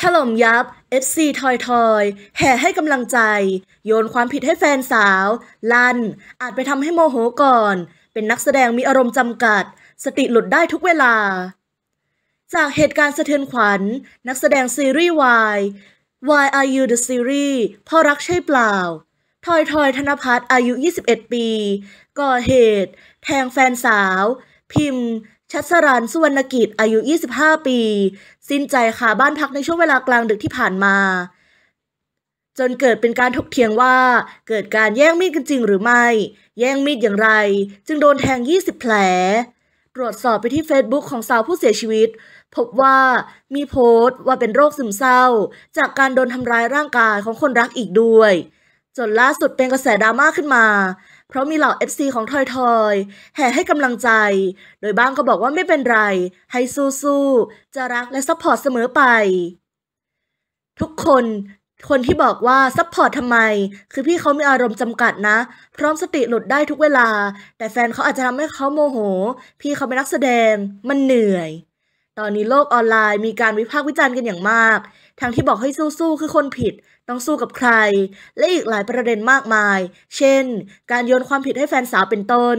ถล่มยับ FC ทอย ทอย แห่ให้กำลังใจ โยนความผิดให้แฟนสาว ลั่นอาจไปทำให้โมโหก่อน เป็นนักแสดงมีอารมณ์จำกัด สติหลุดได้ทุกเวลา จากเหตุการณ์สะเทือนขวัญนักแสดงซีรีส์วาย Why Are You The Series พ่อรักใช่เปล่าทอยทอยธนพัฒน์อายุ 21 ปีก่อเหตุแทงแฟนสาว พิมพ์ชัชรานสุวรรณกิจ อายุ 25 ปี สิ้นใจคาบ้านพักในช่วงเวลากลางดึกที่ผ่านมา จนเกิดเป็นการถกเถียงว่า เกิดการแย่งมีดกันจริงหรือไม่ แย่งมีดอย่างไร จึงโดนแทง 20 แผล ตรวจสอบไปที่ Facebook ของสาวผู้เสียชีวิต พบว่ามีโพสต์ว่าเป็นโรคซึมเศร้า จากการโดนทำร้ายร่างกายของคนรักอีกด้วย จนล่าสุดเป็นกระแสดราม่าขึ้นมาเพราะมีเหล่า f ีของทอยๆอยแห่ให้กำลังใจ โดยบ้างก็บอกว่าไม่เป็นไร ให้สู้ๆจะรักและซัพพอร์ตเสมอไป ทุกคนคนที่บอกว่าซัพพอร์ตทำไม คือพี่เขามีอารมณ์จำกัดนะ พร้อมสติหลุดได้ทุกเวลา แต่แฟนเขาอาจจะทำให้เขาโมโห พี่เขาเป็นนักแสดงมันเหนื่อยตอนนี้โลกออนไลน์มีการวิพากษ์วิจารณ์กันอย่างมากทั้งที่บอกให้สู้ๆ คือคนผิด ต้องสู้กับใคร และอีกหลายประเด็นมากมาย เช่น การโยนความผิดให้แฟนสาวเป็นต้น